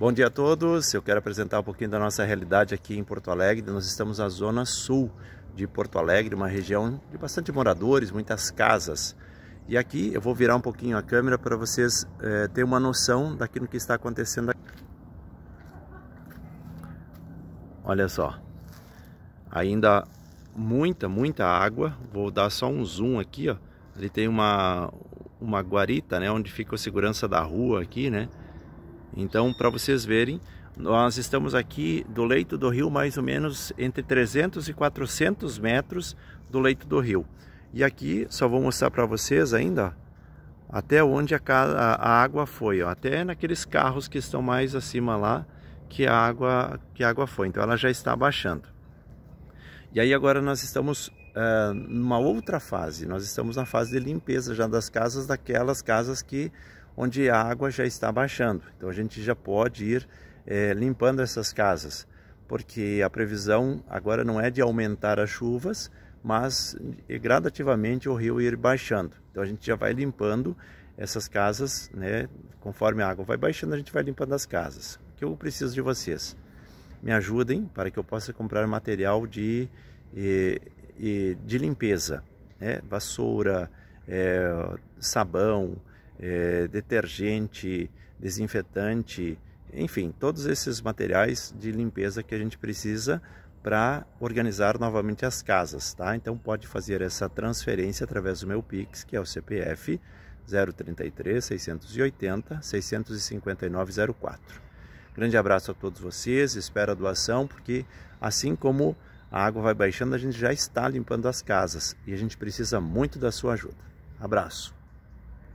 Bom dia a todos. Eu quero apresentar um pouquinho da nossa realidade aqui em Porto Alegre. Nós estamos na zona sul de Porto Alegre, uma região de bastante moradores, muitas casas. E aqui eu vou virar um pouquinho a câmera para vocês é, terem uma noção daquilo que está acontecendo aqui. Olha só, ainda muita, muita água. Vou dar só um zoom aqui, ó. Ali tem uma, uma guarita, né, onde fica a segurança da rua aqui, né? Então, para vocês verem, nós estamos aqui do leito do rio mais ou menos entre 300 e 400 metros do leito do rio. E aqui só vou mostrar para vocês ainda até onde a, a água foi, ó, até naqueles carros que estão mais acima lá que a água que a água foi. Então ela já está baixando. E aí agora nós estamos uh, numa outra fase. Nós estamos na fase de limpeza já das casas, daquelas casas que onde a água já está baixando. Então a gente já pode ir é, limpando essas casas, porque a previsão agora não é de aumentar as chuvas, mas eh, gradativamente o rio ir baixando. Então a gente já vai limpando essas casas, né? Conforme a água vai baixando, a gente vai limpando as casas. O que eu preciso de vocês? Me ajudem para que eu possa comprar material de, de limpeza, né? Vassoura, é, sabão, é, detergente, desinfetante, enfim, todos esses materiais de limpeza que a gente precisa para organizar novamente as casas, tá? Então pode fazer essa transferência através do meu Pix, que é o CPF 033 680 65904. Grande abraço a todos vocês, espero a doação, porque assim como a água vai baixando, a gente já está limpando as casas e a gente precisa muito da sua ajuda. Abraço.